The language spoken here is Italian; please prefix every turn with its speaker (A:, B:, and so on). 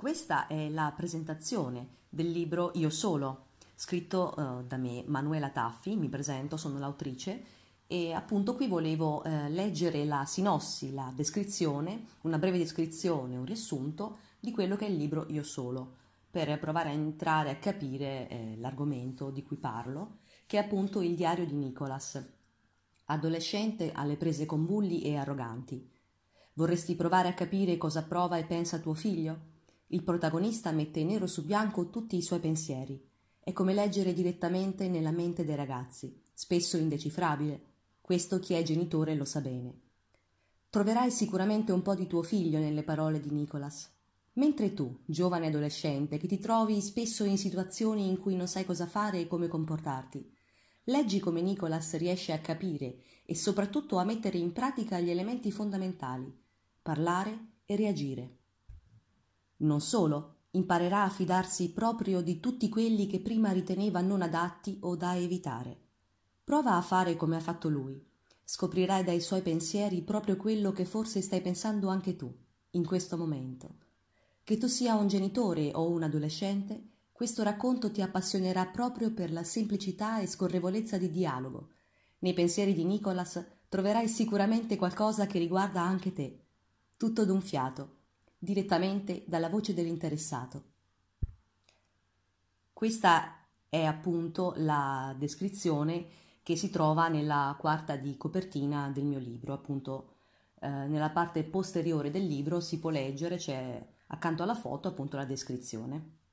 A: Questa è la presentazione del libro Io Solo, scritto eh, da me, Manuela Taffi, mi presento, sono l'autrice e appunto qui volevo eh, leggere la sinossi, la descrizione, una breve descrizione, un riassunto di quello che è il libro Io Solo, per provare a entrare a capire eh, l'argomento di cui parlo, che è appunto il diario di Nicholas, adolescente alle prese con bulli e arroganti. Vorresti provare a capire cosa prova e pensa tuo figlio? Il protagonista mette nero su bianco tutti i suoi pensieri. È come leggere direttamente nella mente dei ragazzi, spesso indecifrabile. Questo chi è genitore lo sa bene. Troverai sicuramente un po' di tuo figlio nelle parole di Nicholas. Mentre tu, giovane adolescente, che ti trovi spesso in situazioni in cui non sai cosa fare e come comportarti, leggi come Nicholas riesce a capire e soprattutto a mettere in pratica gli elementi fondamentali, parlare e reagire. Non solo, imparerà a fidarsi proprio di tutti quelli che prima riteneva non adatti o da evitare. Prova a fare come ha fatto lui. Scoprirai dai suoi pensieri proprio quello che forse stai pensando anche tu, in questo momento. Che tu sia un genitore o un adolescente, questo racconto ti appassionerà proprio per la semplicità e scorrevolezza di dialogo. Nei pensieri di Nicholas troverai sicuramente qualcosa che riguarda anche te. Tutto d'un fiato, direttamente dalla voce dell'interessato. Questa è appunto la descrizione che si trova nella quarta di copertina del mio libro, appunto eh, nella parte posteriore del libro si può leggere, c'è cioè, accanto alla foto appunto la descrizione.